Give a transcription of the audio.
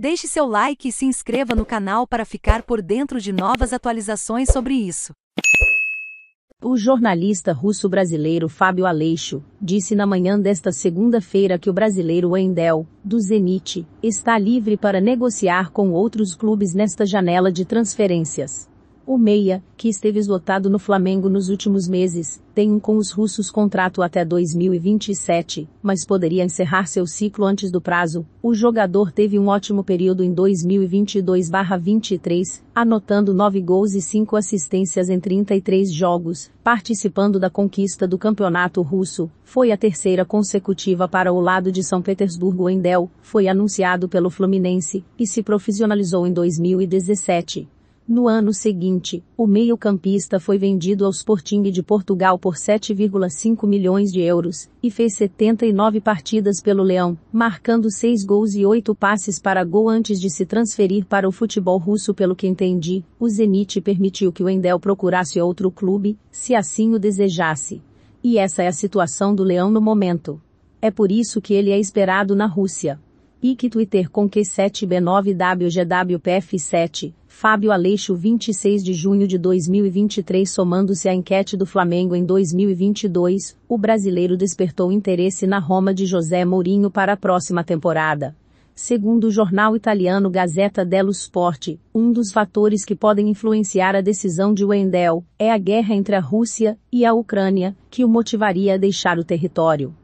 Deixe seu like e se inscreva no canal para ficar por dentro de novas atualizações sobre isso. O jornalista russo-brasileiro Fábio Aleixo disse na manhã desta segunda-feira que o brasileiro Wendel, do Zenit, está livre para negociar com outros clubes nesta janela de transferências. O Meia, que esteve esgotado no Flamengo nos últimos meses, tem um com os russos contrato até 2027, mas poderia encerrar seu ciclo antes do prazo. O jogador teve um ótimo período em 2022-23, anotando 9 gols e 5 assistências em 33 jogos, participando da conquista do campeonato russo. Foi a terceira consecutiva para o lado de São Petersburgo em Del, foi anunciado pelo Fluminense e se profissionalizou em 2017. No ano seguinte, o meio-campista foi vendido ao Sporting de Portugal por 7,5 milhões de euros e fez 79 partidas pelo Leão, marcando 6 gols e 8 passes para gol antes de se transferir para o futebol russo, pelo que entendi. O Zenit permitiu que o Endel procurasse outro clube, se assim o desejasse. E essa é a situação do Leão no momento. É por isso que ele é esperado na Rússia. IC Twitter com Q7B9WGWPF7, Fábio Aleixo 26 de junho de 2023 Somando-se à enquete do Flamengo em 2022, o brasileiro despertou interesse na Roma de José Mourinho para a próxima temporada. Segundo o jornal italiano Gazeta dello Sport, um dos fatores que podem influenciar a decisão de Wendel é a guerra entre a Rússia e a Ucrânia, que o motivaria a deixar o território.